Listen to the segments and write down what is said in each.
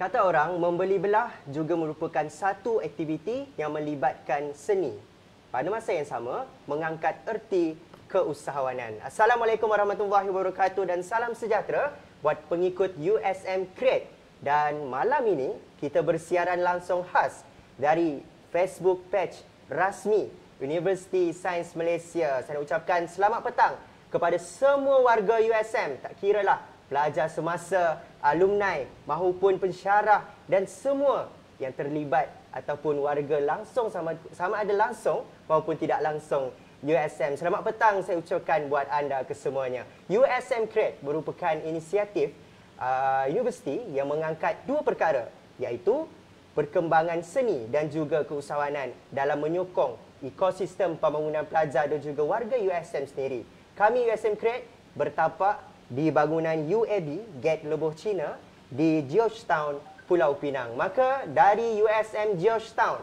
Kata orang, membeli belah juga merupakan satu aktiviti yang melibatkan seni. Pada masa yang sama, mengangkat erti keusahawanan. Assalamualaikum warahmatullahi wabarakatuh dan salam sejahtera buat pengikut USM Create. Dan malam ini, kita bersiaran langsung khas dari Facebook page rasmi Universiti Sains Malaysia. Saya nak ucapkan selamat petang kepada semua warga USM, tak kiralah pelajar semasa, alumni mahupun pensyarah dan semua yang terlibat ataupun warga langsung sama sama ada langsung maupun tidak langsung USM. Selamat petang saya ucapkan buat anda kesemuanya. USM Create merupakan inisiatif uh, universiti yang mengangkat dua perkara iaitu perkembangan seni dan juga keusahawanan dalam menyokong ekosistem pembangunan pelajar dan juga warga USM sendiri. Kami USM Create bertapak di bangunan UAB Gate Lebuh China di Georgetown, Pulau Pinang. Maka dari USM Georgetown,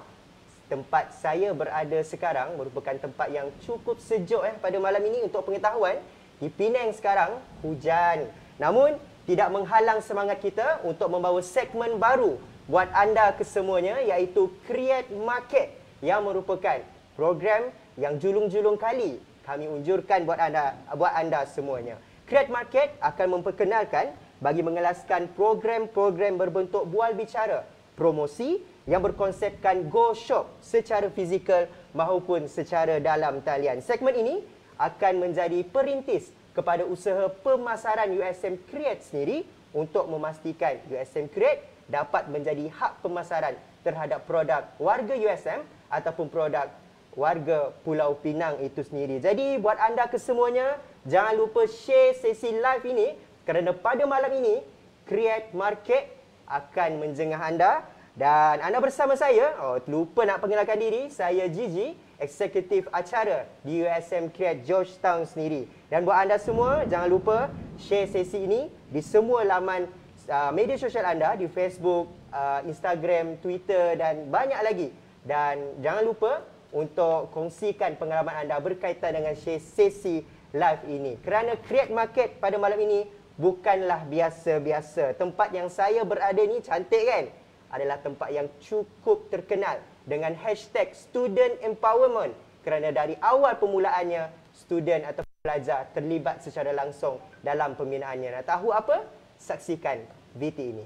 tempat saya berada sekarang merupakan tempat yang cukup sejuk eh pada malam ini untuk pengetahuan di Pinang sekarang hujan. Namun tidak menghalang semangat kita untuk membawa segmen baru buat anda kesemuanya iaitu Create Market yang merupakan program yang julung-julung kali kami unjurkan buat anda buat anda semuanya. Create Market akan memperkenalkan bagi mengelaskan program-program berbentuk bual bicara, promosi yang berkonsepkan go shop secara fizikal maupun secara dalam talian. Segmen ini akan menjadi perintis kepada usaha pemasaran USM Create sendiri untuk memastikan USM Create dapat menjadi hak pemasaran terhadap produk warga USM ataupun produk warga Pulau Pinang itu sendiri. Jadi buat anda kesemuanya, Jangan lupa share sesi live ini kerana pada malam ini Create Market akan menjengah anda dan anda bersama saya. Oh, terlupa nak pengenalkan diri. Saya Gigi, eksekutif acara di USM Create Georgetown sendiri. Dan buat anda semua, jangan lupa share sesi ini di semua laman uh, media sosial anda di Facebook, uh, Instagram, Twitter dan banyak lagi. Dan jangan lupa untuk kongsikan pengalaman anda berkaitan dengan share sesi live ini. Kerana create market pada malam ini bukanlah biasa-biasa. Tempat yang saya berada ni cantik kan? Adalah tempat yang cukup terkenal dengan hashtag student empowerment. Kerana dari awal permulaannya, student atau pelajar terlibat secara langsung dalam pembinaannya. Nak tahu apa? Saksikan VT ini.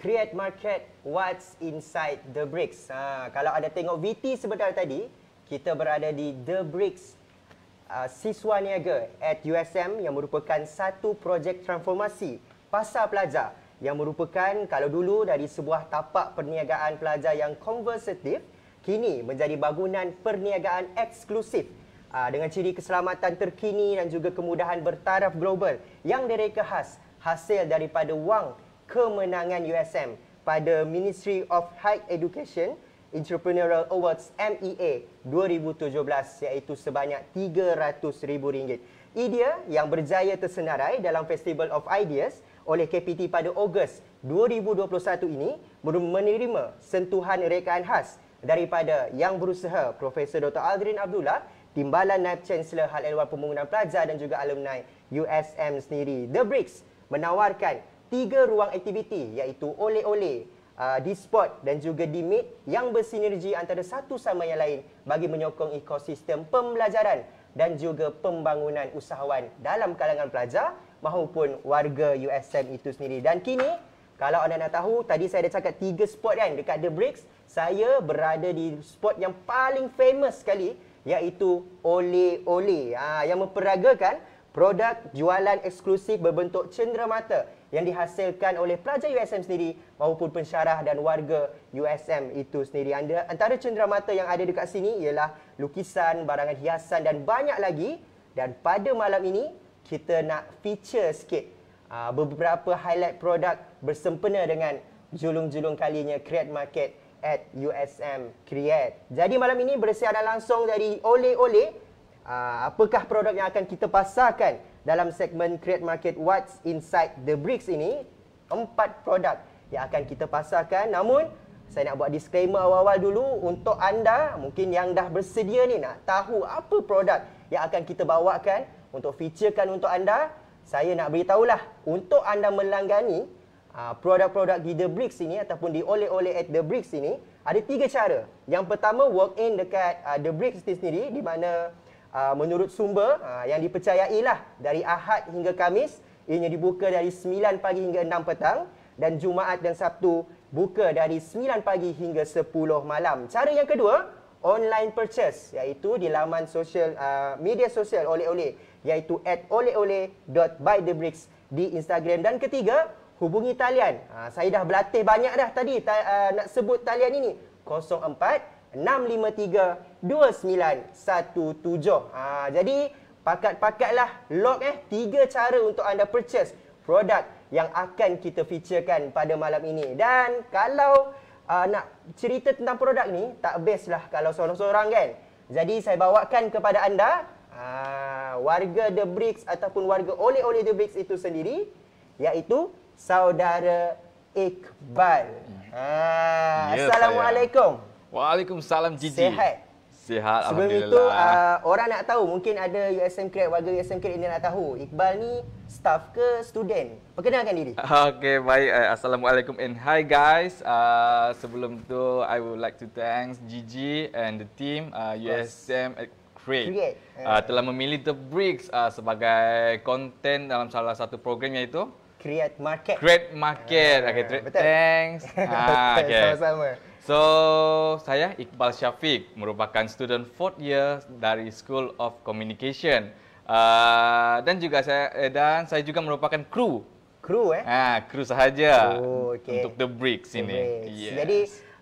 Create Market What's Inside The Bricks. Ha, kalau ada tengok VT sebentar tadi, kita berada di The Bricks uh, Siswa Niaga at USM yang merupakan satu projek transformasi pasar pelajar yang merupakan kalau dulu dari sebuah tapak perniagaan pelajar yang konversatif, kini menjadi bangunan perniagaan eksklusif uh, dengan ciri keselamatan terkini dan juga kemudahan bertaraf global yang direka khas hasil daripada wang kemenangan USM pada Ministry of High Education Entrepreneurial Awards MEA 2017 iaitu sebanyak RM300,000. Idea yang berjaya tersenarai dalam Festival of Ideas oleh KPT pada Ogos 2021 ini menerima sentuhan rekaan khas daripada yang berusaha Profesor Dr. Aldrin Abdullah Timbalan Naib Chancellor Hal Ehwal Pembangunan Pelajar dan juga Alumni USM sendiri. The Bricks menawarkan tiga ruang aktiviti iaitu oleh-oleh, uh, di spot dan juga di meet yang bersinergi antara satu sama yang lain bagi menyokong ekosistem pembelajaran dan juga pembangunan usahawan dalam kalangan pelajar maupun warga USM itu sendiri. Dan kini, kalau anda nak tahu, tadi saya ada cakap tiga spot kan dekat The Bricks. Saya berada di spot yang paling famous sekali iaitu oleh-oleh ha, yang memperagakan produk jualan eksklusif berbentuk cenderamata mata yang dihasilkan oleh pelajar USM sendiri maupun pensyarah dan warga USM itu sendiri. Anda antara cendera mata yang ada dekat sini ialah lukisan, barangan hiasan dan banyak lagi dan pada malam ini kita nak feature sikit ah, beberapa highlight produk bersempena dengan julung-julung kalinya Create Market at USM Create. Jadi malam ini bersiaran langsung dari oleh-oleh ah, Apakah produk yang akan kita pasarkan dalam segmen Create Market What's Inside the Bricks ini empat produk yang akan kita pasarkan. Namun saya nak buat disclaimer awal-awal dulu untuk anda mungkin yang dah bersedia ni nak tahu apa produk yang akan kita bawakan untuk featurekan untuk anda. Saya nak beritahulah untuk anda melanggani ah, produk-produk di The Bricks ini ataupun di oleh-oleh at The Bricks ini ada tiga cara. Yang pertama work in dekat ah, The Bricks sendiri di mana uh, ah, menurut sumber uh, yang lah dari Ahad hingga Kamis ianya dibuka dari 9 pagi hingga 6 petang dan Jumaat dan Sabtu buka dari 9 pagi hingga 10 malam. Cara yang kedua, online purchase iaitu di laman sosial uh, ah, media sosial oleh-oleh iaitu at oleh-oleh.bythebricks di Instagram. Dan ketiga, hubungi talian. Uh, saya dah berlatih banyak dah tadi ta- uh, nak sebut talian ini. 04 653 2917. Ha, jadi, pakat-pakatlah log eh. Tiga cara untuk anda purchase produk yang akan kita featurekan pada malam ini. Dan kalau uh, nak cerita tentang produk ni, tak best lah kalau seorang-seorang kan. Jadi, saya bawakan kepada anda uh, warga The Bricks ataupun warga oleh-oleh The Bricks itu sendiri iaitu saudara Iqbal. Hmm. Ah, ha, yes, ya, Assalamualaikum. Saya. Waalaikumsalam Gigi. Sehat. Sihat Sebelum Alhamdulillah. Sebelum itu, uh, orang nak tahu, mungkin ada USM Kred, warga USM Kred ini nak tahu. Iqbal ni staff ke student? Perkenalkan diri. Okay, baik. Eh, Assalamualaikum and hi guys. Uh, sebelum tu, I would like to thanks Gigi and the team uh, ah, USM at Kred. Create. Uh, telah memilih The Bricks uh, sebagai konten dalam salah satu program iaitu Create Market. Create Market. Uh, okay, betul. thanks. Ah, okay. Sama-sama. So, saya Iqbal Syafiq merupakan student fourth year dari School of Communication. Uh, dan juga saya eh, dan saya juga merupakan kru. Kru eh? Ah, kru sahaja. Oh, okay. Untuk The Bricks ini. Yes. Jadi,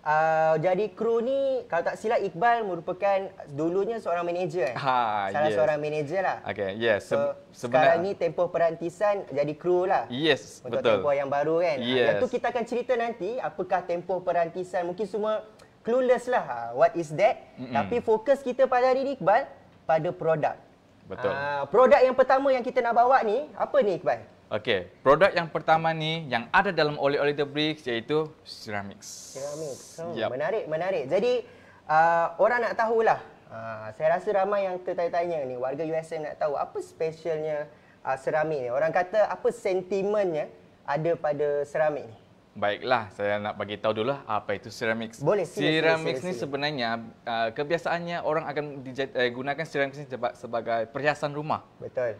Uh, jadi kru ni kalau tak silap Iqbal merupakan dulunya seorang manager kan. Ha, Salah yes. seorang manager lah. Okay, yes. So, Sebenar... Sekarang ni tempoh perantisan jadi kru lah. Yes, untuk betul. Untuk tempoh yang baru kan. Yes. Ah, yang tu kita akan cerita nanti apakah tempoh perantisan. Mungkin semua clueless lah. Ah, what is that? Mm-mm. Tapi fokus kita pada hari ni Iqbal pada produk. Betul. Uh, produk yang pertama yang kita nak bawa ni apa ni Iqbal? Okey, produk yang pertama ni yang ada dalam oleh-oleh The Bricks iaitu Ceramik, Ceramics. Oh, hmm, yep. Menarik, menarik. Jadi, uh, orang nak tahulah. Uh, saya rasa ramai yang tertanya-tanya ni, warga USA nak tahu apa specialnya uh, ceramik ni. Orang kata apa sentimennya ada pada ceramik ni. Baiklah, saya nak bagi tahu dulu lah apa itu ceramik Boleh, sila, ceramics sila, sila, sila, sila. ni sebenarnya uh, kebiasaannya orang akan dijad, ceramik eh, gunakan ceramics ni sebagai perhiasan rumah. Betul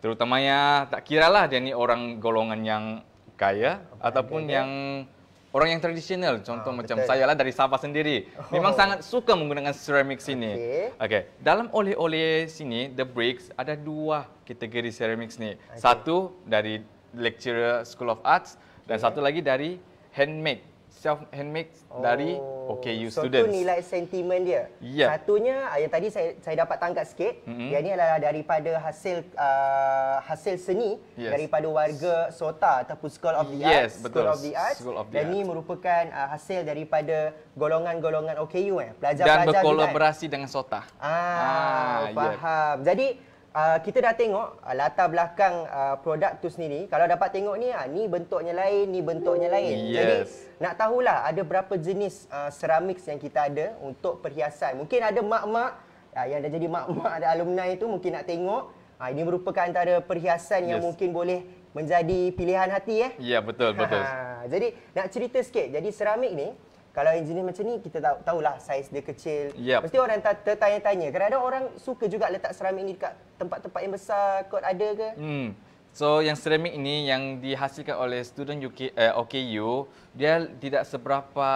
terutamanya tak kiralah dia ni orang golongan yang kaya okay, ataupun okay. yang orang yang tradisional contoh oh, macam betul. saya lah dari Sabah sendiri oh. memang sangat suka menggunakan ceramik sini okey okay. dalam oleh-oleh sini the bricks ada dua kategori ceramik ni okay. satu dari lecturer school of arts okay. dan satu lagi dari handmade self handmade oh. dari OKU so, students. So tu nilai sentimen dia. Yeah. Satunya ah, yang tadi saya saya dapat tangkap sikit, mm-hmm. yang ni adalah daripada hasil uh, hasil seni yes. daripada warga SOTA ataupun School of the yes, Arts. Betul. School of the Arts. Of the Dan ni merupakan uh, hasil daripada golongan-golongan OKU eh, pelajar-pelajar Dan eh. berkolaborasi dengan SOTA. Ah, ah ya. faham. Yeah. Jadi Ah, kita dah tengok uh, latar belakang uh, produk tu sendiri. Kalau dapat tengok ni, uh, ni bentuknya lain, ni bentuknya hmm, lain. Yes. Jadi, nak tahulah ada berapa jenis uh, ceramics yang kita ada untuk perhiasan. Mungkin ada mak-mak uh, yang dah jadi mak-mak ada alumni itu mungkin nak tengok. Uh, ini merupakan antara perhiasan yes. yang mungkin boleh menjadi pilihan hati eh. Ya, yeah, betul, betul. Jadi, nak cerita sikit. Jadi, ceramik ni kalau engineer macam ni kita tahu tahulah saiz dia kecil. Yep. Mesti orang tak tertanya-tanya. Kerana orang suka juga letak seramik ni dekat tempat-tempat yang besar kot ada ke? Hmm. So yang seramik ini yang dihasilkan oleh student UK eh, OKU, dia tidak seberapa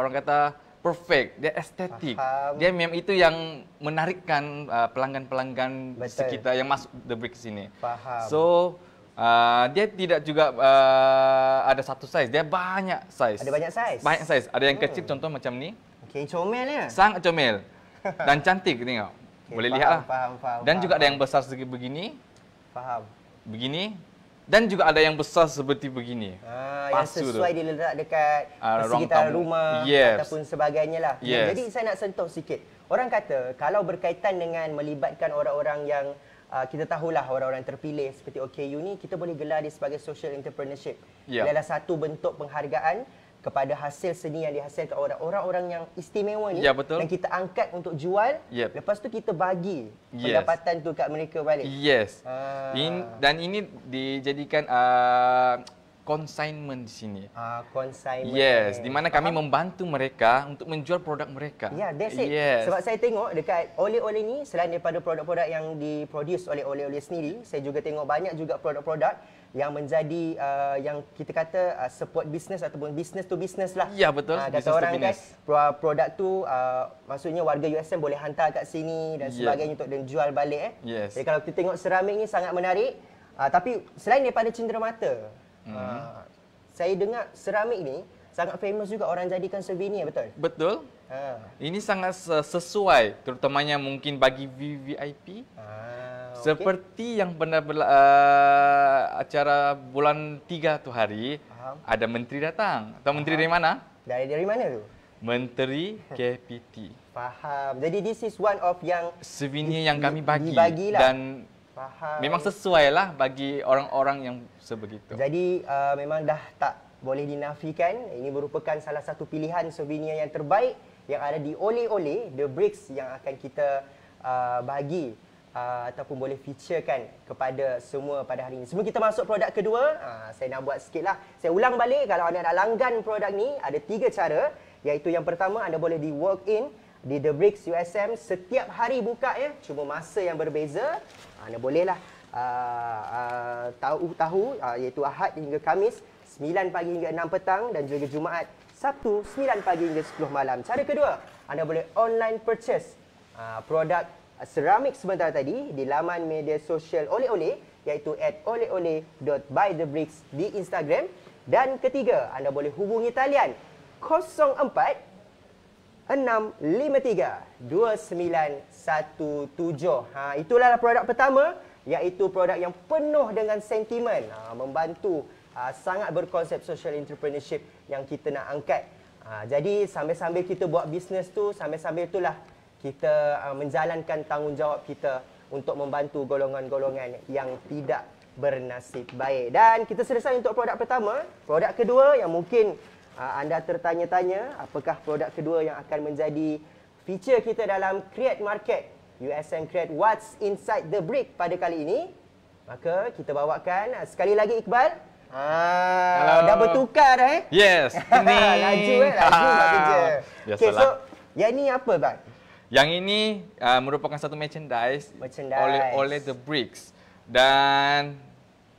orang kata perfect, dia estetik. Dia memang itu yang menarikkan uh, pelanggan-pelanggan Betul. sekitar yang masuk the Brick sini. Faham. So Uh, dia tidak juga uh, ada satu saiz. Dia banyak saiz. Ada banyak saiz? Banyak saiz. Ada yang kecil hmm. contoh macam ni. Okay, comel ya? Sangat comel. Dan cantik tengok. Okay, Boleh lihat lah. Faham, faham, Dan juga ada yang besar segi begini. Faham. Begini. Dan juga ada yang besar seperti begini. Ah, yang sesuai diletak dekat ah, sekitar uh, rumah yes. ataupun sebagainya lah. Yes. Jadi saya nak sentuh sikit. Orang kata kalau berkaitan dengan melibatkan orang-orang yang Ah, kita tahulah orang-orang terpilih seperti OKU ni kita boleh gelar dia sebagai social entrepreneurship. Yeah. adalah satu bentuk penghargaan kepada hasil seni yang dihasilkan orang orang-orang yang istimewa ni ya, betul. yang kita angkat untuk jual yep. lepas tu kita bagi yes. pendapatan tu kat mereka balik yes ah. In, dan ini dijadikan uh, consignment di sini. Ah, consignment. Yes, di mana kami uh-huh. membantu mereka untuk menjual produk mereka. Ya, yeah, that's it. Yes. Sebab saya tengok dekat oleh-oleh ni selain daripada produk-produk yang diproduce oleh oleh-oleh sendiri, saya juga tengok banyak juga produk-produk yang menjadi uh, yang kita kata uh, support business ataupun business to business lah. Ya betul. Uh, kata orang to kan produk tu uh, maksudnya warga USM boleh hantar kat sini dan sebagainya untuk dan jual balik eh. Yes. Jadi kalau kita tengok seramik ni sangat menarik. Uh, tapi selain daripada cindera mata, Ha. Saya dengar seramik ni sangat famous juga orang jadikan souvenir betul? Betul. Ha. Ini sangat sesuai terutamanya mungkin bagi VVIP. Ha. Ah, Seperti yang pernah berla- uh, acara bulan tiga tu hari, Faham. ada menteri datang. Tahu Faham. menteri dari mana? Dari dari mana tu? Menteri KPT. Faham. Jadi this is one of yang souvenir yang kami bagi dan Faham. memang sesuai lah bagi orang-orang yang sebegitu. Jadi uh, memang dah tak boleh dinafikan ini merupakan salah satu pilihan souvenir yang terbaik yang ada di Ole-Ole The Bricks yang akan kita uh, bagi uh, ataupun boleh featurekan kepada semua pada hari ini. Sebelum kita masuk produk kedua, uh, saya nak buat sikitlah. Saya ulang balik kalau anda nak langgan produk ni ada tiga cara iaitu yang pertama anda boleh di walk in di The Bricks USM setiap hari buka ya cuma masa yang berbeza anda bolehlah uh, uh, tahu uh, iaitu Ahad hingga Kamis 9 pagi hingga 6 petang dan juga Jumaat Sabtu 9 pagi hingga 10 malam. Cara kedua, anda boleh online purchase uh, produk seramik sementara tadi di laman media sosial Oleh Oleh iaitu at oleoleh.bythebricks di Instagram. Dan ketiga, anda boleh hubungi talian 04 653 2917. Ha, itulah produk pertama iaitu produk yang penuh dengan sentimen uh, membantu uh, sangat berkonsep social entrepreneurship yang kita nak angkat. Uh, jadi sambil-sambil kita buat bisnes tu, sambil-sambil itulah kita uh, menjalankan tanggungjawab kita untuk membantu golongan-golongan yang tidak bernasib baik. Dan kita selesai untuk produk pertama, produk kedua yang mungkin uh, anda tertanya-tanya apakah produk kedua yang akan menjadi feature kita dalam create market USM Create What's Inside the Brick pada kali ini. Maka kita bawakan ah, sekali lagi Iqbal. Ah, dah bertukar eh? Yes. Ini laju eh, laju kerja. Ah. Biasalah. Okay, so, yang ini apa, Bang? Yang ini uh, merupakan satu merchandise, merchandise oleh oleh The Bricks dan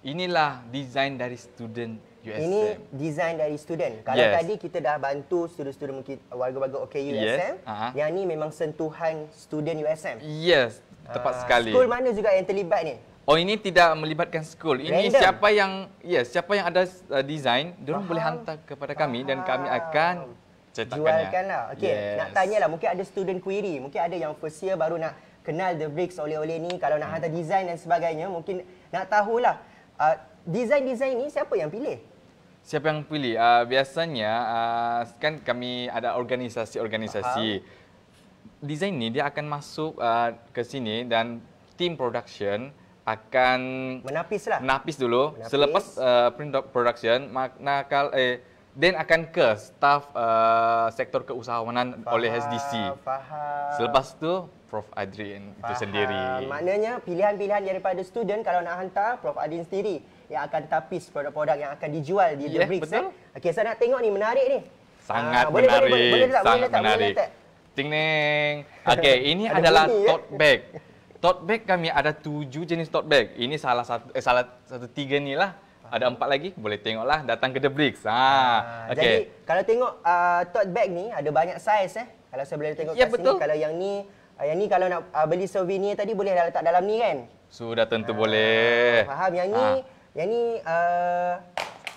inilah desain dari student USM. Ini design dari student. Kalau yes. tadi kita dah bantu student-student mungkin warga-warga OKU USM, uh-huh. yang ni memang sentuhan student USM. Yes, tepat uh, sekali. School mana juga yang terlibat ni? Oh ini tidak melibatkan school. Ini Random. siapa yang yes, siapa yang ada uh, design, diorang boleh hantar kepada kami Faham. dan kami akan cetakannya. Jualkanlah. Okey, yes. nak lah, mungkin ada student query, mungkin ada yang first year baru nak kenal The Bricks oleh-oleh ni kalau nak hmm. hantar design dan sebagainya, mungkin nak tahulah uh, design-design ni siapa yang pilih? Siapa yang pilih? Uh, biasanya uh, kan kami ada organisasi-organisasi. Aha. Design ni dia akan masuk uh, ke sini dan tim production akan menapis lah. Napis dulu. Menapis. Selepas uh, print production makna kal eh then akan ke staff uh, sektor keusahawanan faham, oleh SDC. Faham. Selepas tu Prof Adrian itu sendiri. Maknanya pilihan-pilihan daripada student kalau nak hantar Prof Adrian sendiri yang akan tapis produk-produk yang akan dijual di yeah, The Bricks. Betul. Eh? Okey, saya so nak tengok ni menarik ni. Sangat ha, boleh, menarik. Boleh, boleh, boleh, boleh, sangat boleh, menarik. Ting neng. Okey, ini Ada adalah bunyi, eh. tote ya? bag. Tote bag kami ada tujuh jenis tote bag. Ini salah satu eh, salah satu tiga ni lah. Ada empat lagi, boleh tengoklah datang ke The Bricks. Ha, ah, okay. Jadi, kalau tengok uh, tote bag ni, ada banyak saiz eh. Kalau saya boleh tengok ya, kat sini, kalau yang ni, uh, yang ni kalau nak uh, beli souvenir tadi, boleh letak dalam ni kan? Sudah tentu ah, boleh. Faham, yang ni ha. Yang ni uh,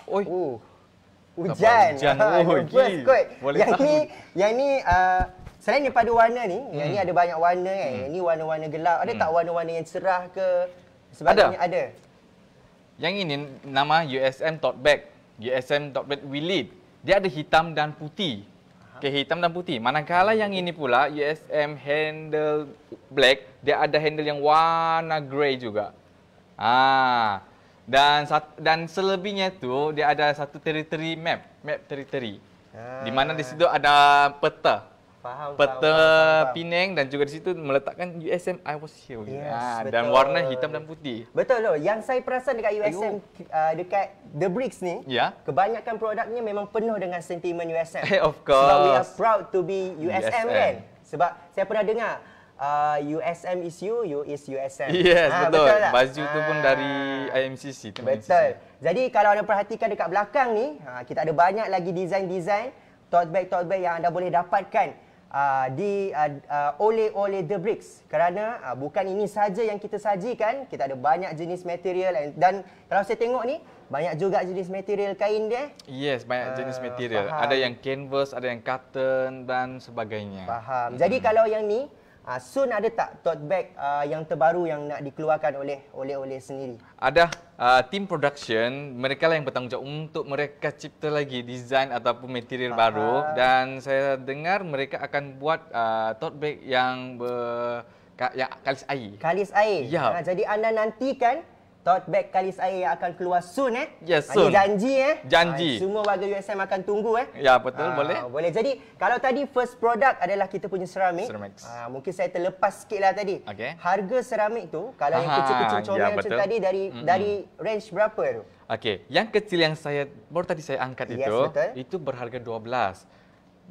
oi. Uh, hujan. Hujan. Oh, okay. Boleh yang tahu. ni yang ni uh, selain daripada warna ni, hmm. yang ni hmm. ada banyak warna kan. Hmm. Yang ni hmm. warna-warna gelap. Ada hmm. tak warna-warna yang cerah ke? Sebagainya ada. ada. Yang ini nama USM Top bag. USM Top bag Willid. Dia ada hitam dan putih. Okay, hitam dan putih. Manakala yang ini pula, USM handle black, dia ada handle yang warna grey juga. Ah, dan dan selebihnya tu dia ada satu territory map, map territory. Ha. Di mana di situ ada peta. Faham, peta Pinang dan juga di situ meletakkan USM I was here. Yes, ha, dan warna hitam dan putih. Betul loh. Yang saya perasan dekat USM uh, dekat The Bricks ni, ya? kebanyakan produknya memang penuh dengan sentimen USM. Hey, of course. Sebab we are proud to be USM, USM. kan. Sebab saya pernah dengar USM uh, is you, you is USM. Yes, ha, betul. betul tak? Baju ha. tu pun ah. dari IMCC. Tu betul. MCC. Jadi kalau anda perhatikan dekat belakang ni, ha, kita ada banyak lagi design-design tote bag-tote bag yang anda boleh dapatkan uh, di oleh-oleh uh, uh, The Bricks. Kerana uh, bukan ini saja yang kita sajikan, kita ada banyak jenis material and, dan kalau saya tengok ni, banyak juga jenis material kain dia. Yes, banyak jenis material. Faham. Ada yang canvas, ada yang cotton dan sebagainya. Faham. Jadi hmm. kalau yang ni, Uh, ah, soon ada tak tote bag uh, yang terbaru yang nak dikeluarkan oleh oleh-oleh sendiri? Ada uh, team production, mereka lah yang bertanggungjawab untuk mereka cipta lagi desain ataupun material uh baru dan saya dengar mereka akan buat uh, tote bag yang ber ya, kalis air. Kalis air. Ya. Ha, jadi anda nantikan tote bag kalis air yang akan keluar soon eh. Yes, soon. Ada janji eh. Janji. Uh, semua warga USM akan tunggu eh. Ya, betul. Uh, boleh. Boleh. Jadi, kalau tadi first product adalah kita punya ceramik. Ceramik. Uh, ah, mungkin saya terlepas sikit lah tadi. Okay. Harga ceramik tu, kalau Aha, yang kecil-kecil ya, comel ya, macam tadi, dari mm-hmm. dari range berapa tu? Okey, yang kecil yang saya baru tadi saya angkat yes, itu betul. itu berharga 12.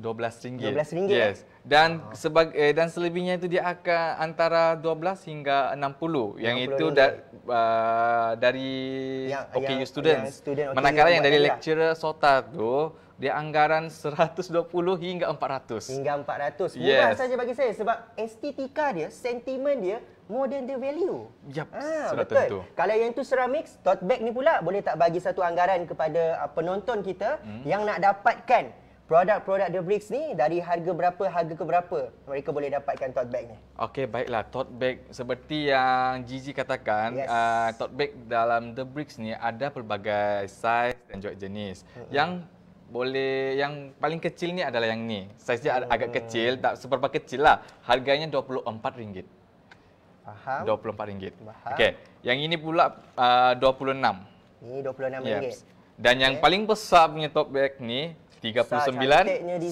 RM12. RM12. Yes. Dan oh. sebagai eh, dan selebihnya itu dia akan antara 12 hingga 60. 60 yang itu da, uh, dari yang, OKU yang, students. Yang student OKU Manakala yang, yang dari lecturer lah. SOTA tu dia anggaran 120 hingga 400. Hingga 400. Murah yes. saja bagi saya sebab estetika dia, sentimen dia more than the value. Yep, ha, sudah betul. tentu. Kalau yang tu ceramic, tote bag ni pula boleh tak bagi satu anggaran kepada ah, penonton kita hmm. yang nak dapatkan produk-produk The Bricks ni dari harga berapa harga ke berapa mereka boleh dapatkan tote bag ni? Okey, baiklah. Tote bag seperti yang Gigi katakan, yes. uh, tote bag dalam The Bricks ni ada pelbagai saiz dan juga jenis. Mm-hmm. Yang boleh yang paling kecil ni adalah yang ni. Saiz dia mm-hmm. agak mm. kecil, tak seberapa kecil lah. Harganya RM24. Faham? RM24. Okey, yang ini pula ah, RM26. Uh, ini RM26. Yes. Dan okay. yang paling besar punya tote bag ni 39 90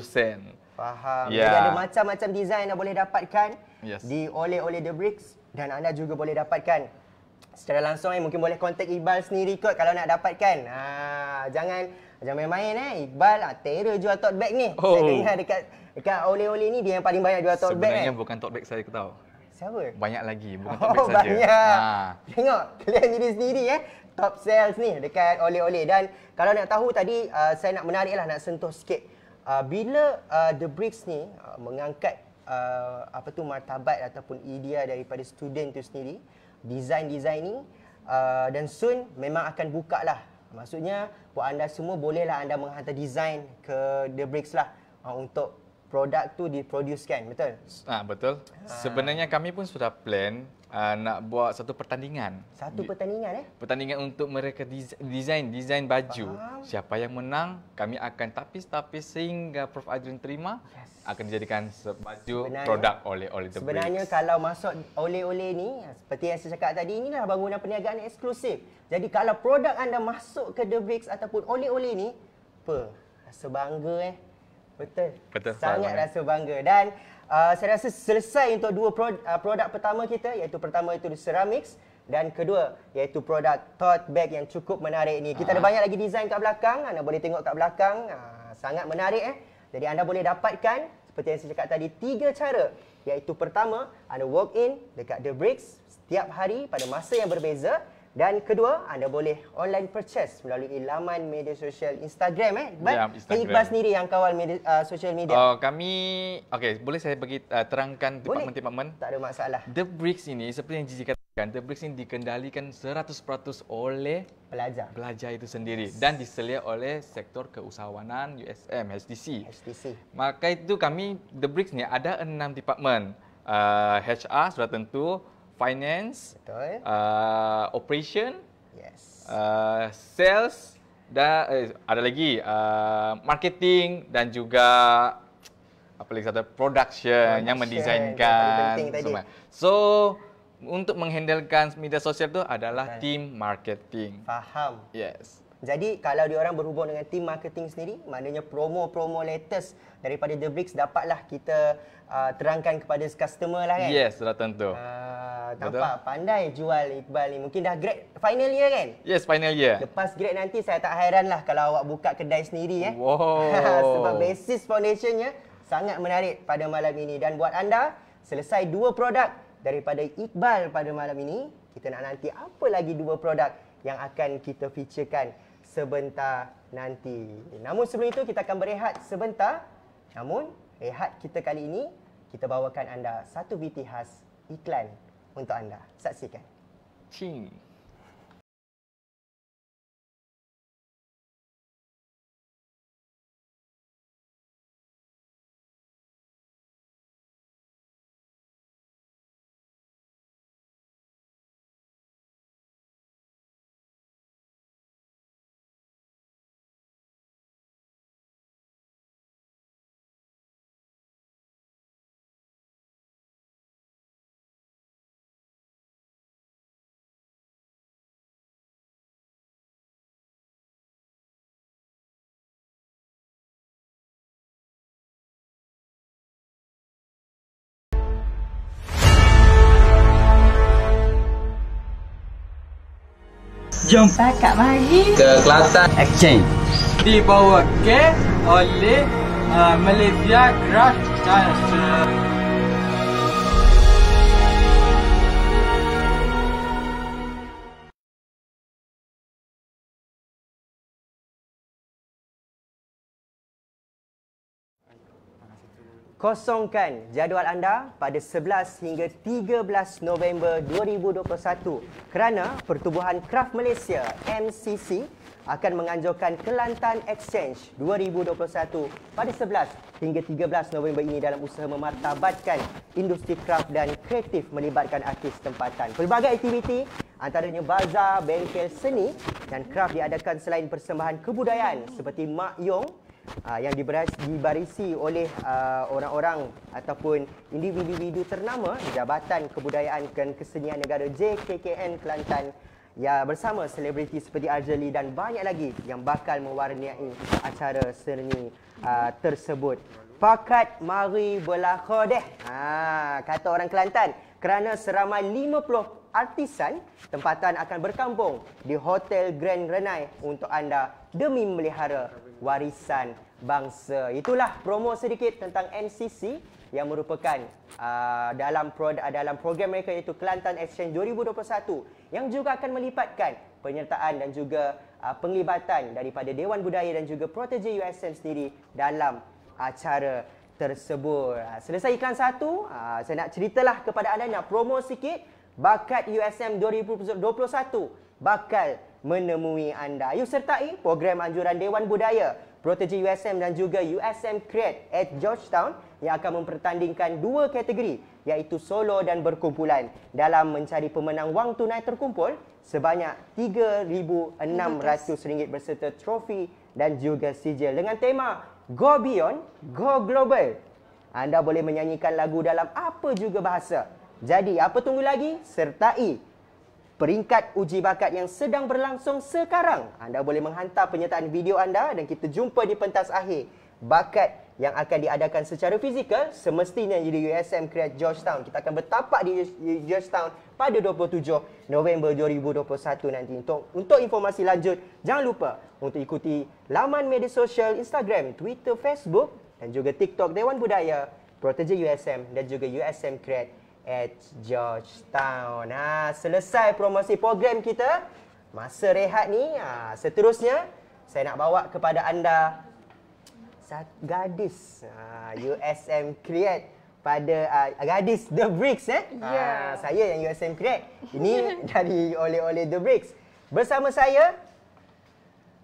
sen. Faham. Yeah. Jadi ada macam-macam design anda boleh dapatkan yes. di oleh-oleh The Bricks dan anda juga boleh dapatkan secara langsung eh mungkin boleh kontak Iqbal sendiri kot kalau nak dapatkan. Ha jangan jangan main-main eh Iqbal ah, terror jual tote bag ni. Oh. Saya dengar dekat dekat oleh-oleh ni dia yang paling banyak jual tote eh. Sebenarnya bag. Sebenarnya eh. bukan tote bag saya tahu. Siapa? Banyak lagi, bukan tote bag oh, saja. Banyak. Ha. Tengok, kalian diri sendiri eh top sales ni dekat oleh-oleh dan kalau nak tahu tadi uh, saya nak menarik lah nak sentuh sikit uh, bila uh, The Bricks ni uh, mengangkat uh, apa tu martabat ataupun idea daripada student tu sendiri design-design ni uh, dan soon memang akan buka lah maksudnya buat anda semua boleh lah anda menghantar design ke The Bricks lah uh, untuk produk tu diproduce kan betul? Ah ha, betul. Ha. Sebenarnya kami pun sudah plan uh, nak buat satu pertandingan. Satu pertandingan eh? Pertandingan untuk mereka design design baju. Faham. Siapa yang menang, kami akan tapis-tapis sehingga Prof Adrian terima yes. akan dijadikan sebaju Sebenarnya, produk oleh oleh The Sebenarnya Bricks. kalau masuk oleh-oleh ni, seperti yang saya cakap tadi, inilah bangunan perniagaan eksklusif. Jadi kalau produk anda masuk ke The Breaks ataupun oleh-oleh ni, apa? Rasa bangga eh. Betul. Betul. Sangat rasa bangga dan Uh, saya rasa selesai untuk dua pro, uh, produk pertama kita iaitu pertama itu ceramics dan kedua iaitu produk tote bag yang cukup menarik ni. Kita ha. ada ah. banyak lagi design kat belakang. Anda boleh tengok kat belakang. Uh, sangat menarik eh. Jadi anda boleh dapatkan seperti yang saya cakap tadi tiga cara iaitu pertama anda walk in dekat The Bricks setiap hari pada masa yang berbeza dan kedua, anda boleh online purchase melalui laman media sosial Instagram eh. Ya, Iqbal sendiri yang kawal media uh, sosial media. Oh, kami okey, boleh saya bagi uh, terangkan department-department? Tak ada masalah. The Bricks ini seperti yang Gigi katakan, The Bricks ini dikendalikan 100% oleh pelajar. Pelajar itu sendiri yes. dan diselia oleh sektor keusahawanan USM, HDC. HDC. Maka itu kami The Bricks ni ada enam department. Uh, HR sudah tentu, finance, Uh, operation, yes. Uh, sales dan uh, eh, ada lagi uh, marketing dan juga apa lagi satu production oh, yang mendesainkan semua. So untuk menghandlekan media sosial tu adalah betul. team marketing. Faham. Yes. Jadi kalau diorang berhubung dengan team marketing sendiri, maknanya promo-promo latest daripada The Bricks dapatlah kita Uh, terangkan kepada customer lah kan? Yes, sudah tentu. Uh, nampak Betul? pandai jual Iqbal ni. Mungkin dah great final year kan? Yes, final year. Lepas great nanti saya tak hairan lah kalau awak buka kedai sendiri eh. Wow. Sebab basis foundationnya sangat menarik pada malam ini. Dan buat anda, selesai dua produk daripada Iqbal pada malam ini, kita nak nanti apa lagi dua produk yang akan kita featurekan sebentar nanti. Namun sebelum itu kita akan berehat sebentar. Namun Rehat kita kali ini, kita bawakan anda satu VT khas iklan untuk anda. Saksikan. Ching. Jom. Sakat pagi. Ke Kelantan. Exchange. Dibawa ke oleh uh, Malaysia Grass Chancellor. kosongkan jadual anda pada 11 hingga 13 November 2021 kerana Pertubuhan Kraft Malaysia MCC akan menganjurkan Kelantan Exchange 2021 pada 11 hingga 13 November ini dalam usaha memartabatkan industri kraft dan kreatif melibatkan artis tempatan. Pelbagai aktiviti antaranya bazar, bengkel seni dan kraft diadakan selain persembahan kebudayaan seperti Mak Yong, uh, yang diberas, dibarisi oleh uh, orang-orang ataupun individu-individu ternama Jabatan Kebudayaan dan Kesenian Negara JKKN Kelantan Ya bersama selebriti seperti Arjali dan banyak lagi yang bakal mewarnai acara seni uh, tersebut. Pakat mari belaka deh. Ha, kata orang Kelantan kerana seramai 50 artisan tempatan akan berkampung di Hotel Grand Renai untuk anda demi melihara warisan bangsa. Itulah promo sedikit tentang NCC yang merupakan uh, dalam pro, uh, dalam program mereka iaitu Kelantan Exchange 2021 yang juga akan melibatkan penyertaan dan juga uh, penglibatan daripada Dewan Budaya dan juga Protege USM sendiri dalam acara tersebut. Uh, selesai iklan satu, uh, saya nak ceritalah kepada anda nak promo sikit bakat USM 2021 bakal menemui anda. Ayuh sertai program anjuran Dewan Budaya, Protege USM dan juga USM Create at Georgetown yang akan mempertandingkan dua kategori iaitu solo dan berkumpulan dalam mencari pemenang wang tunai terkumpul sebanyak RM3,600 berserta trofi dan juga sijil dengan tema Go Beyond, Go Global. Anda boleh menyanyikan lagu dalam apa juga bahasa. Jadi apa tunggu lagi? Sertai peringkat uji bakat yang sedang berlangsung sekarang. Anda boleh menghantar penyertaan video anda dan kita jumpa di pentas akhir bakat yang akan diadakan secara fizikal semestinya di USM Create Georgetown. Kita akan bertapak di Georgetown pada 27 November 2021 nanti. Untuk, untuk informasi lanjut, jangan lupa untuk ikuti laman media sosial Instagram, Twitter, Facebook dan juga TikTok Dewan Budaya, Protege USM dan juga USM Create at Georgetown. Nah, ha, selesai promosi program kita. Masa rehat ni, ha, seterusnya saya nak bawa kepada anda gadis ha, USM Create pada uh, gadis The Bricks eh. Ha, yeah. saya yang USM Create. Ini dari oleh-oleh The Bricks. Bersama saya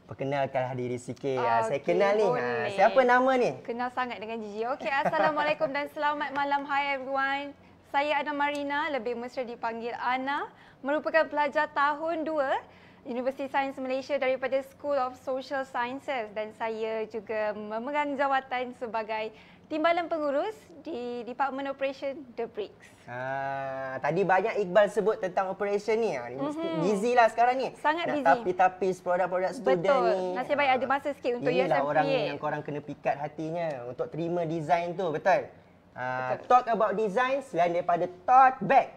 Perkenalkan diri sikit. Okay, ha, saya kenal ni. Ha, siapa nama ni? Kenal sangat dengan Gigi. Okay, assalamualaikum dan selamat malam. Hi everyone. Saya Ana Marina, lebih mesra dipanggil Ana, merupakan pelajar tahun 2 Universiti Sains Malaysia daripada School of Social Sciences dan saya juga memegang jawatan sebagai Timbalan Pengurus di Department Operation The Bricks. Ah, tadi banyak Iqbal sebut tentang operation ni. Mm-hmm. Busy lah sekarang ni. Sangat Nak busy. Tapi-tapi produk-produk student Betul. ni. Betul. Nasib baik ada masa sikit untuk yang Inilah USMP. orang yang korang kena pikat hatinya untuk terima design tu. Betul? Ah, betul. talk about design selain daripada tote bag.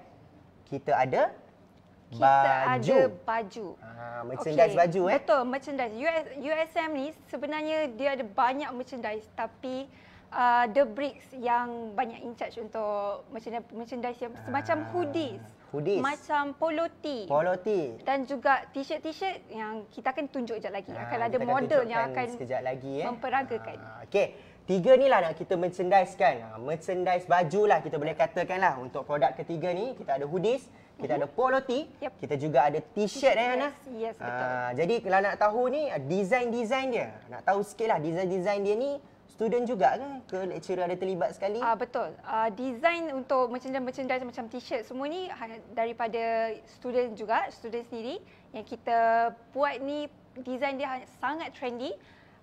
Kita ada kita baju. ada baju. Ha, merchandise okay. baju eh. Betul, merchandise. US, USM ni sebenarnya dia ada banyak merchandise tapi uh, The Bricks yang banyak in charge untuk merchandise, merchandise yang ha. semacam hoodies. Hoodies. Macam polo tee. Polo tee. Dan juga t-shirt-t-shirt yang kita akan tunjuk sekejap lagi. Ha, akan ada model yang akan lagi, eh. memperagakan. Ha, Okey. Tiga ni lah nak kita merchandise kan. Ha, merchandise baju lah kita boleh katakan lah. Untuk produk ketiga ni, kita ada hoodies, kita mm-hmm. ada mhm. polo tee, yep. kita juga ada t-shirt kan? Ana. Yes, yes, Ha, jadi kalau nak tahu ni, design-design dia. Nak tahu sikit lah design-design dia ni, student juga kan? ke lecturer ada terlibat sekali? Ah uh, betul. uh, design untuk merchandise-merchandise macam t-shirt semua ni ha, daripada student juga, student sendiri yang kita buat ni design dia sangat trendy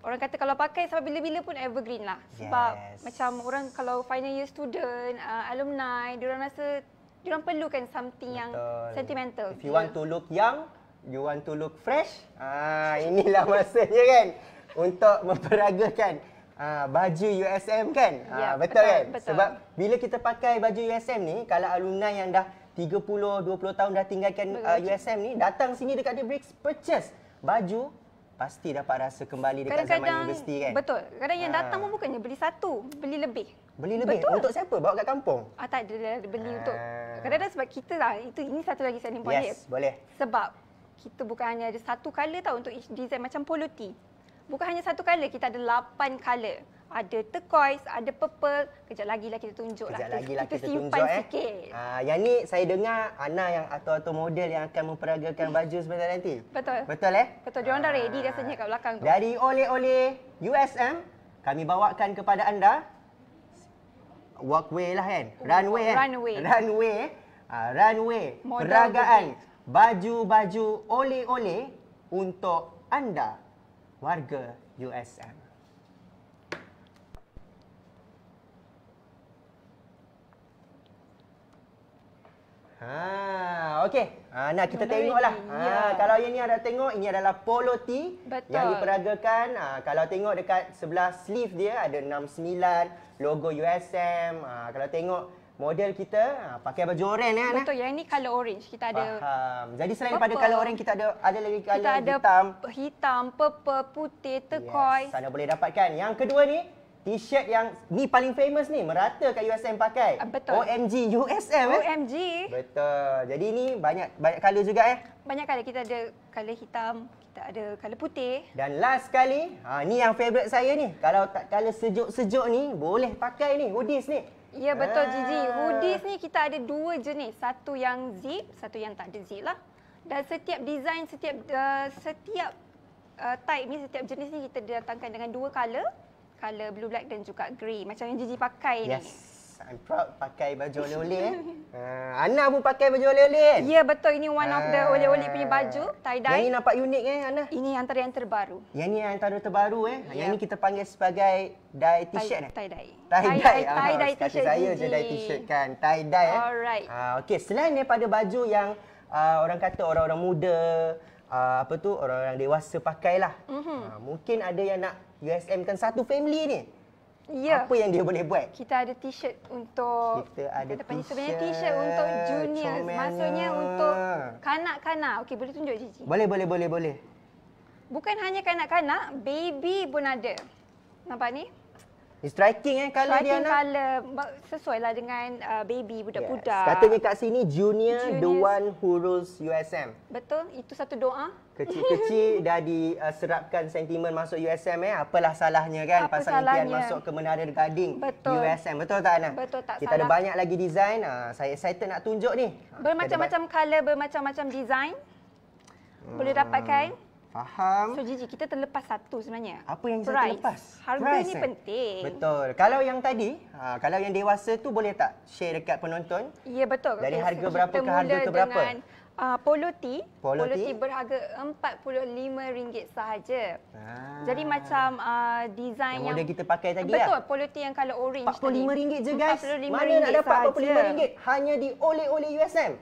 orang kata kalau pakai sampai bila-bila pun evergreen lah. Sebab yes. macam orang kalau final year student, uh, alumni, diorang rasa diorang perlukan something Betul. yang sentimental. If you yeah. want to look young, you want to look fresh, ah inilah masanya kan untuk memperagakan Uh, baju USM kan? Yeah, uh, ya, betul, betul kan? Betul. Sebab bila kita pakai baju USM ni, kalau alumni yang dah 30-20 tahun dah tinggalkan uh, ah, USM ni, datang sini dekat The Bricks, purchase baju pasti dapat rasa kembali dekat kadang -kadang, zaman universiti kan. Betul. Kadang yang ha. datang pun bukannya beli satu, beli lebih. Beli lebih? Betul. Untuk siapa? Bawa kat kampung? Ah, tak ada, lah. beli ha. untuk. Kadang-kadang sebab kita lah, itu, ini satu lagi selling point. Yes, boleh. Sebab kita bukan hanya ada satu color tau untuk design macam polo tea. Bukan hanya satu color, kita ada lapan color ada turquoise, ada purple. Kejap lagi lah kita tunjuk Kejap lah. Kejap lagi lah kita, kita tunjuk eh. Sikit. Uh, yang ni saya dengar Ana yang atau-atau model yang akan memperagakan hmm. baju sebentar nanti. Betul. Betul eh? Betul. Diorang uh, dah ready rasanya kat belakang tu. Dari oleh-oleh USM, kami bawakan kepada anda walkway lah kan? Runway eh? Runway. Runway. Uh, runway. Model Peragaan. Baju-baju oleh-oleh untuk anda warga USM. Ha, okey. Ha, nak kita tengoklah. Ha, ya. kalau yang ni ada tengok, ini adalah polo t yang diperagakan. Ha, kalau tengok dekat sebelah sleeve dia ada 69 logo USM. Ha, kalau tengok model kita ha, pakai baju oranye eh, kan. Betul, yang ni color orange. Kita ada Faham. Jadi selain purple. daripada color orange kita ada ada lagi color kita hitam. Ada hitam, purple, putih, turquoise. Yes, sana boleh dapatkan. Yang kedua ni T-shirt yang ni paling famous ni merata kat USM pakai. Ah, betul. OMG USM eh. OMG. Betul. Jadi ni banyak banyak color juga eh. Banyak kali Kita ada color hitam, kita ada color putih. Dan last sekali, ha ni yang favorite saya ni. Kalau tak color sejuk-sejuk ni boleh pakai ni hoodies ni. Ya betul Gigi. Ah. Hoodies ni kita ada dua jenis. Satu yang zip, satu yang tak ada zip lah. Dan setiap design, setiap uh, setiap uh, type ni, setiap jenis ni kita datangkan dengan dua color colour blue black dan juga grey macam yang Jiji pakai yes. ni. Yes. I'm proud pakai baju oleh-oleh. Uh, ah, Ana pun pakai baju oleh-oleh kan? Ya yeah, betul. Ini one of the ah. oleh-oleh punya baju. Tie-dye. Yang ini nampak unik kan Ana? Ini antara yang terbaru. Yang ini antara terbaru eh. Yeah. Yang ini ya. kita panggil sebagai dye t-shirt eh? Tie-dye. Tie-dye. Ah, t-shirt. Kata saya je dye t-shirt kan. Tie-dye eh. Alright. Uh, okay. Selain daripada baju yang uh, orang kata orang-orang muda, uh, apa tu, orang-orang dewasa pakailah. Mm-hmm. Uh, mungkin ada yang nak USM kan satu family ni. Ya. Apa yang dia boleh buat? Kita ada t-shirt untuk kita ada t-shirt. Sebenarnya t-shirt untuk junior. Maksudnya untuk kanak-kanak. Okey, boleh tunjuk Cici? Boleh, boleh, boleh, boleh. Bukan hanya kanak-kanak, baby pun ada. Nampak ni? Ini striking eh kalau dia nak. Color sesuai lah dengan uh, baby budak-budak. Yes. Katanya kat sini junior, junior, the one who rules USM. Betul, itu satu doa. Kecil-kecil dah diserapkan sentimen masuk USM eh. Apalah salahnya kan Apa pasangan salahnya? impian masuk ke Menara Gading Betul. USM. Betul tak Ana? Betul tak Kita salah. ada banyak lagi desain. Ha, ah, saya excited nak tunjuk ni. Ah, bermacam-macam color, bermacam-macam desain. Hmm. Boleh dapatkan. Faham. So Gigi, kita terlepas satu sebenarnya. Apa yang Price. saya terlepas? Harga Price, ni eh? penting. Betul. Kalau yang tadi, ah, kalau yang dewasa tu boleh tak share dekat penonton? Ya, betul. Dari okay. harga so, berapa ke harga tu berapa? Uh, polo tea. Polo, polo tea? tea berharga RM45 sahaja. Ah. Jadi macam uh, design yang... Yang model kita pakai tadi Betul, lah. Betul, polo tea yang kalau orange RM45 tadi. RM45 je guys. RM45 Mana nak dapat RM45? Hanya di oleh-oleh USM.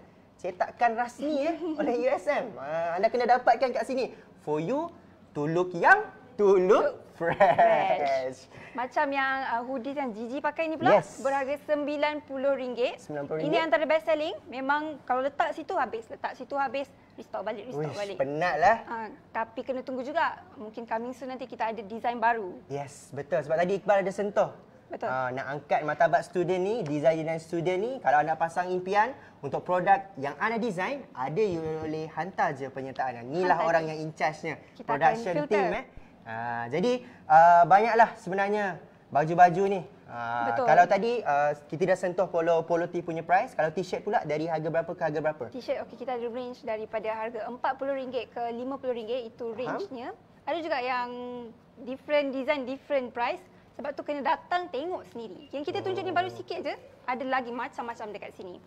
Cetakan rasmi ya oleh USM. Uh, ah, anda kena dapatkan kat sini. For you, to look young, to look fresh. Macam yang uh, hoodie yang Gigi pakai ni pula yes. berharga RM90. RM90. Ini antara best selling. Memang kalau letak situ habis, letak situ habis, Restore balik, restore Uish, balik. Penatlah. Uh, ha, tapi kena tunggu juga. Mungkin coming soon nanti kita ada design baru. Yes, betul. Sebab tadi Iqbal ada sentuh. Betul. Uh, nak angkat martabat student ni, designer dan student ni, kalau anda pasang impian untuk produk yang anda design, ada you boleh hantar je penyertaan. Inilah orang yang in charge-nya. production team eh. Uh, jadi uh, banyaklah sebenarnya baju-baju ni. Uh, Kalau tadi uh, kita dah sentuh polo polo tee punya price, kalau t-shirt pula dari harga berapa ke harga berapa? T-shirt okey kita ada range daripada harga RM40 ke RM50 itu range-nya. Huh? Ada juga yang different design different price. Sebab tu kena datang tengok sendiri. Yang kita oh. tunjuk ni baru sikit je, ada lagi macam-macam dekat sini.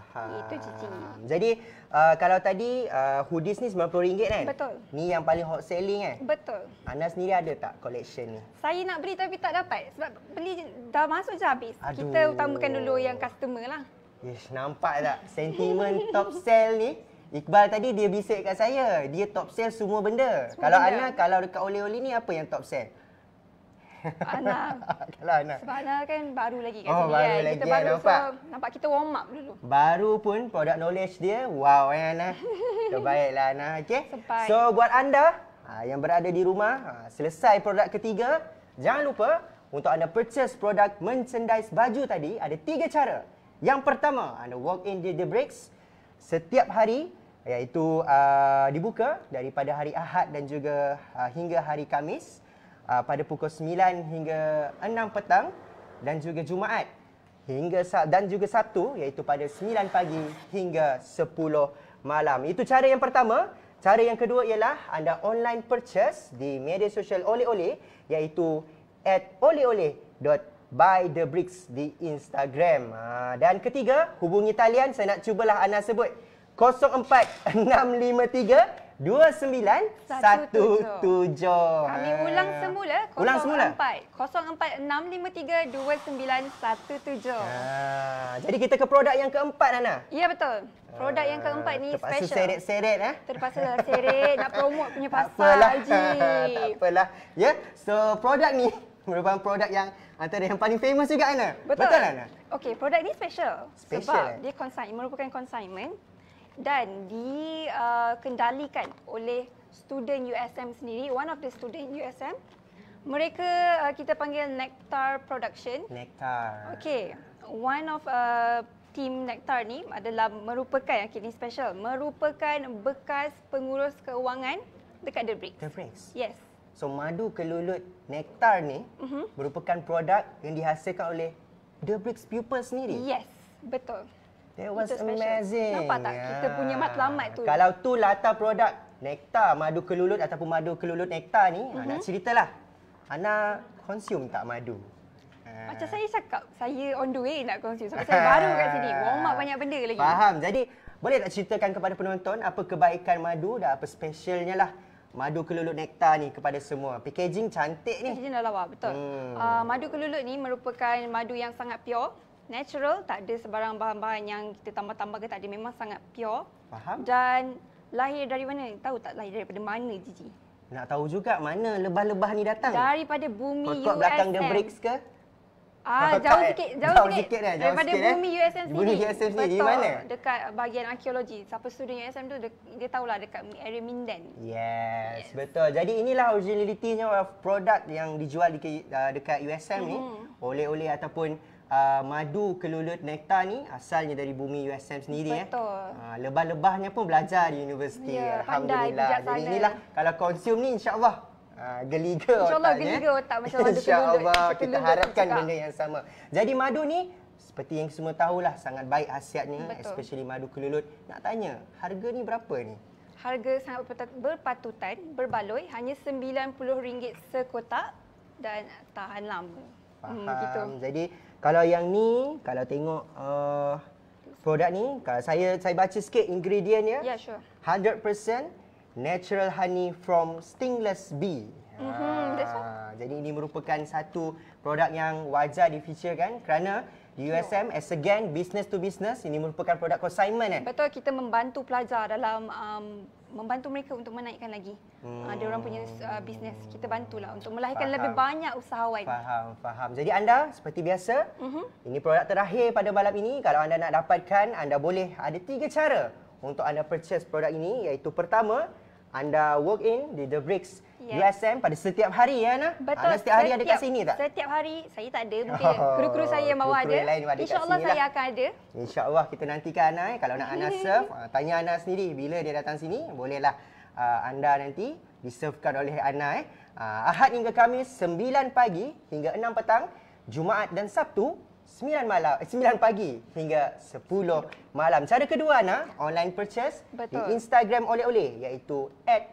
Faham. Itu cici. Jadi uh, kalau tadi uh, hoodies ni RM90 kan? Betul. Ni yang paling hot selling kan? Betul. Anas sendiri ada tak collection ni? Saya nak beli tapi tak dapat sebab beli dah masuk je habis. Aduh. Kita utamakan dulu yang customer lah. Yes, nampak tak sentimen top sell ni? Iqbal tadi dia bisik kat saya, dia top sell semua benda. Semua kalau benda. Ana kalau dekat Oleh-oleh ni apa yang top sell? Anak, Kalau Ana. Sebab Ana kan baru lagi kat oh, sini baru kan. Lagi kita baru ya, nampak. So, nampak kita warm up dulu. Baru pun produk knowledge dia. Wow eh Ana. Terbaiklah Ana. Okay. Sempai. So buat anda ah, yang berada di rumah. Ah, selesai produk ketiga. Jangan lupa untuk anda purchase produk merchandise baju tadi. Ada tiga cara. Yang pertama, anda walk in di The Bricks setiap hari iaitu uh, dibuka daripada hari Ahad dan juga uh, hingga hari Kamis. Uh, pada pukul 9 hingga 6 petang dan juga Jumaat hingga dan juga Sabtu iaitu pada 9 pagi hingga 10 malam. Itu cara yang pertama. Cara yang kedua ialah anda online purchase di media sosial oleh-oleh iaitu at oleole.buythebricks di Instagram. Ha, dan ketiga, hubungi talian saya nak cubalah anda sebut. 04653 kami ulang semula. Ulang semula. 04-0453-2917. Ya, jadi kita ke produk yang keempat, nana? Ya, betul. Produk yang keempat ni special. Terpaksa seret-seret. Eh? Terpaksa lah seret. Nak promote punya pasal, Haji. Tak apalah. Ya? So, produk ni merupakan produk yang antara yang paling famous juga, Ana. Betul. Betul, Ana? Okey, produk ni special. Special, Sebab eh? dia consign, merupakan consignment dan dikendalikan uh, oleh student USM sendiri one of the student USM mereka uh, kita panggil Nectar Production Nectar Okay, one of uh, team Nectar ni adalah merupakan yang okay, special merupakan bekas pengurus keuangan dekat The Bricks The Bricks yes so madu kelulut Nectar ni mm-hmm. merupakan produk yang dihasilkan oleh The Bricks pupils sendiri yes betul That was special. amazing. Nampak tak yeah. kita punya matlamat tu? Kalau tu lata produk nektar madu kelulut ataupun madu kelulut nektar ni, mm-hmm. nak mhm. ceritalah. Ana consume tak madu? Ah. Macam saya cakap, saya on the way nak consume. Sebab saya baru kat sini. Ah. Warm up banyak benda lagi. Faham. Jadi, boleh tak ceritakan kepada penonton apa kebaikan madu dan apa specialnya lah madu kelulut nektar ni kepada semua. Packaging cantik ni. Packaging dah lawa, betul. Hmm. Uh, madu kelulut ni merupakan madu yang sangat pure natural, tak ada sebarang bahan-bahan yang kita tambah-tambah ke tak ada. Memang sangat pure. Faham. Dan lahir dari mana? Tahu tak lahir daripada mana, Gigi? Nak tahu juga mana lebah-lebah ni datang. Daripada bumi Kutuk USM. Kutuk belakang dia bricks ke? Ah, oh, jauh, eh? sikit, eh. jauh, jauh sikit, jauh daripada sikit, eh? bumi USM sendiri. Bumi USM sendiri, Betul, mana? Dekat bahagian arkeologi. Siapa student USM tu, dia, dia tahulah dekat area Mindan. Yes, yes, betul. Jadi inilah originalitinya of product yang dijual di, ah, dekat USM mm-hmm. ni. Oleh-oleh ataupun Uh, madu kelulut nektar ni asalnya dari bumi USM sendiri Betul. eh. Betul. Ah, lebah-lebahnya pun belajar di universiti. Ya, Alhamdulillah. Pandai, Jadi inilah kalau konsum ni insya-Allah Uh, geliga otak. InsyaAllah eh. geliga otak macam madu Insya kelulut. InsyaAllah kita harapkan juga. benda yang sama. Jadi madu ni seperti yang semua tahulah sangat baik khasiatnya. Betul. Especially madu kelulut. Nak tanya harga ni berapa ni? Harga sangat berpatutan, berbaloi. Hanya RM90 sekotak dan tahan lama. Hmm, Faham. Hmm, gitu. Jadi kalau yang ni, kalau tengok uh, produk ni, kalau saya saya baca sikit ingredient Ya, yeah, sure. 100% natural honey from stingless bee. Mm-hmm, ha, Jadi ini merupakan satu produk yang wajar di kan? kerana di USM as a gang business to business ini merupakan produk consignment kan betul kita membantu pelajar dalam um, membantu mereka untuk menaikkan lagi hmm. uh, dia orang punya uh, hmm. ah, bisnes kita bantulah untuk melahirkan faham. lebih banyak usahawan faham faham jadi anda seperti biasa uh-huh. ini produk terakhir pada malam ini kalau anda nak dapatkan anda boleh ada tiga cara untuk anda purchase produk ini iaitu pertama anda walk in di The Bricks yes. USM pada setiap hari ya Ana. Betul. Ana setiap hari setiap, ada kat sini tak? Setiap hari saya tak ada mungkin oh, kru-kru saya yang bawah ada. ada. Insya-Allah kat saya lah. akan ada. Insya-Allah kita nantikan Ana eh. kalau nak Ana serve ah, tanya Ana sendiri bila dia datang sini bolehlah uh, anda nanti diservekan oleh Ana eh. Uh, Ahad hingga Kamis 9 pagi hingga 6 petang, Jumaat dan Sabtu 9 malam, 9 eh, pagi hingga 10 malam. Cara kedua Ana, online purchase Betul. di Instagram Oleh Oleh iaitu at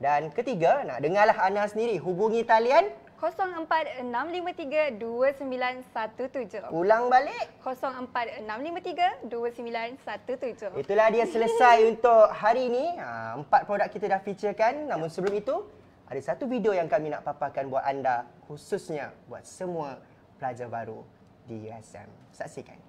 Dan ketiga, nak dengarlah Ana sendiri hubungi talian 0465329917. Ulang balik. 0465329917. Itulah dia selesai untuk hari ini. Ha, empat produk kita dah featurekan. Namun sebelum itu, ada satu video yang kami nak paparkan buat anda khususnya buat semua pelajar baru di USM. Saksikan.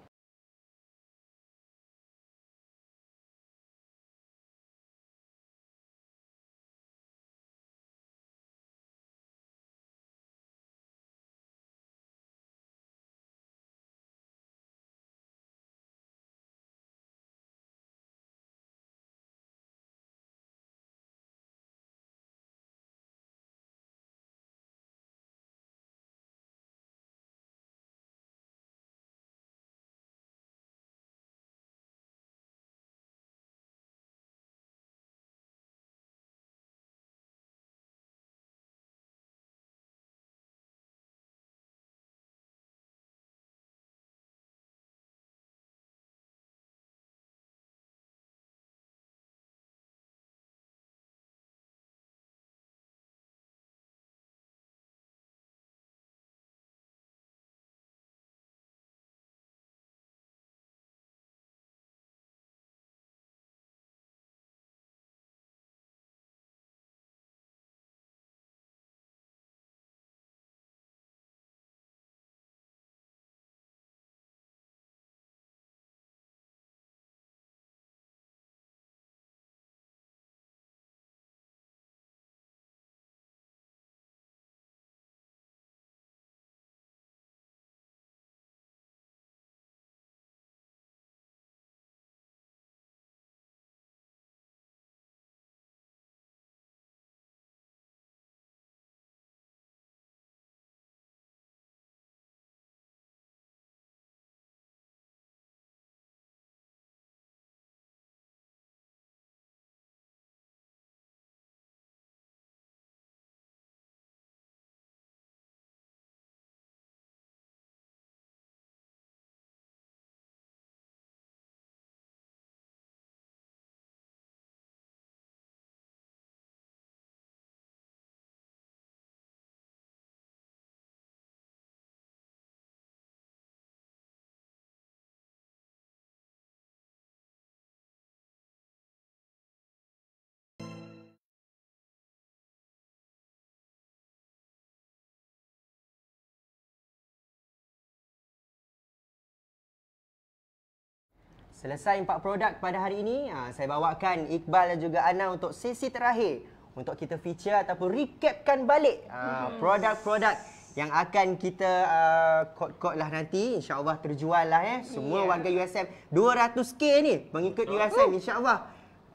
Selesai empat produk pada hari ini, ah, saya bawakan Iqbal dan juga Ana untuk sesi terakhir untuk kita feature ataupun recapkan balik ah, hmm. produk-produk yes. yang akan kita ah, kod-kod uh, lah nanti. InsyaAllah terjual lah eh. Semua yeah. warga USM 200K ni mengikut Betul. USM insyaAllah.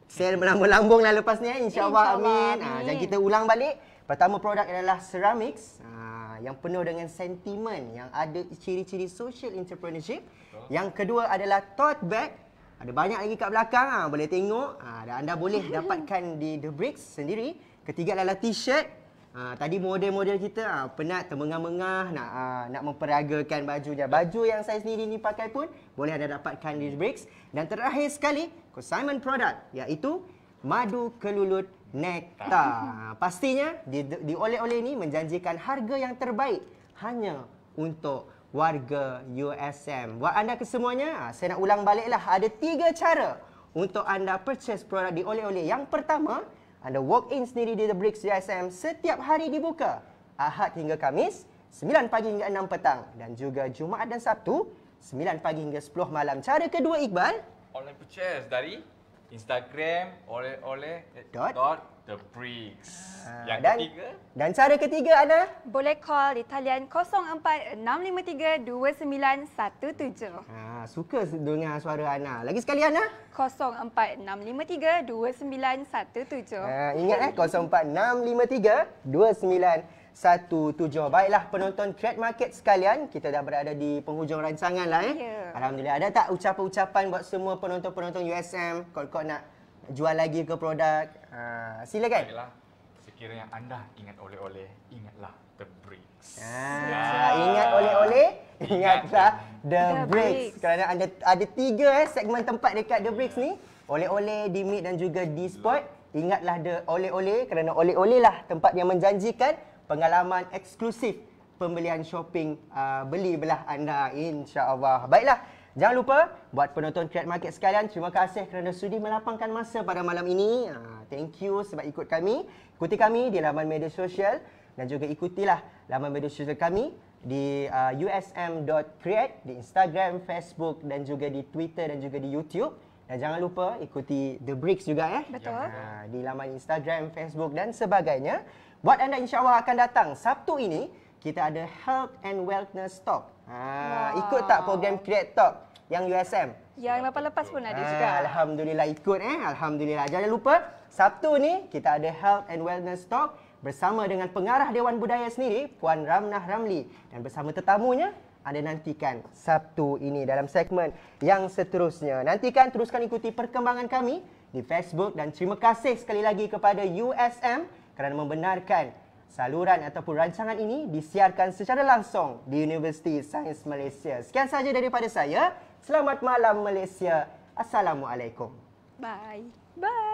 Sale melambung-lambung lah lepas ni eh. InsyaAllah Insya amin. amin. Dan kita ulang balik. Pertama produk adalah Ceramics yang penuh dengan sentimen yang ada ciri-ciri social entrepreneurship. Yang kedua adalah tote bag. Ada banyak lagi kat belakang. Ha. Boleh tengok. Ha. Dan anda boleh dapatkan di The Bricks sendiri. Ketiga adalah t-shirt. Ha, tadi model-model kita ha, penat termengah-mengah nak ha, nak memperagakan baju dia. Baju yang saya sendiri ni pakai pun boleh anda dapatkan di The Bricks. Dan terakhir sekali, Simon product iaitu madu kelulut Nekta. Ha, pastinya di, di oleh-oleh ini menjanjikan harga yang terbaik hanya untuk warga USM. Buat anda kesemuanya, ah, saya nak ulang baliklah. Ada tiga cara untuk anda purchase produk di Oleh-Oleh. Yang pertama, anda walk in sendiri di The Bricks USM setiap hari dibuka. Ahad hingga Kamis, 9 pagi hingga 6 petang. Dan juga Jumaat dan Sabtu, 9 pagi hingga 10 malam. Cara kedua, Iqbal. Online purchase dari Instagram oleh oleh eh, dot, dot the bricks. Uh, yang dan, ketiga dan cara ketiga ada boleh call di talian 0465329917. Ah, suka dengar suara Ana. Lagi sekali Ana 0465329917. uh, ah, ingat eh 0465329 satu tujuh. Baiklah penonton trade Market sekalian, kita dah berada di penghujung rancangan lah eh. Yeah. Alhamdulillah, ada tak ucapan-ucapan buat semua penonton-penonton USM, kot-kot nak jual lagi ke produk? Uh, silakan. Baiklah, sekiranya anda ingat oleh-oleh, ingatlah The Bricks. Ah, ha, yeah. Ingat oleh-oleh, ingatlah The, The Bricks. Bricks. Kerana anda ada tiga eh, segmen tempat dekat The Bricks ni. Oleh-oleh, dimit dan juga D-Spot. Ingatlah The Oleh-Oleh kerana oleh-oleh lah tempat yang menjanjikan pengalaman eksklusif pembelian shopping uh, beli belah anda insyaallah. Baiklah, jangan lupa buat penonton Create Market sekalian, terima kasih kerana sudi melapangkan masa pada malam ini. Uh, thank you sebab ikut kami. Ikuti kami di laman media sosial dan juga ikutilah laman media sosial kami di uh, usm.create di Instagram, Facebook dan juga di Twitter dan juga di YouTube. Dan jangan lupa ikuti The Bricks juga Eh? Betul. Ha, di laman Instagram, Facebook dan sebagainya. Buat anda insya Allah akan datang Sabtu ini kita ada health and wellness talk. Ha, wow. ikut tak program Create Talk yang USM? Yang lepas-lepas pun ada juga. Ah, alhamdulillah ikut eh. Alhamdulillah. Jangan lupa Sabtu ni kita ada health and wellness talk bersama dengan pengarah Dewan Budaya sendiri Puan Ramnah Ramli dan bersama tetamunya ada nantikan Sabtu ini dalam segmen yang seterusnya. Nantikan teruskan ikuti perkembangan kami di Facebook dan terima kasih sekali lagi kepada USM kerana membenarkan saluran ataupun rancangan ini disiarkan secara langsung di Universiti Sains Malaysia. Sekian sahaja daripada saya. Selamat malam Malaysia. Assalamualaikum. Bye. Bye.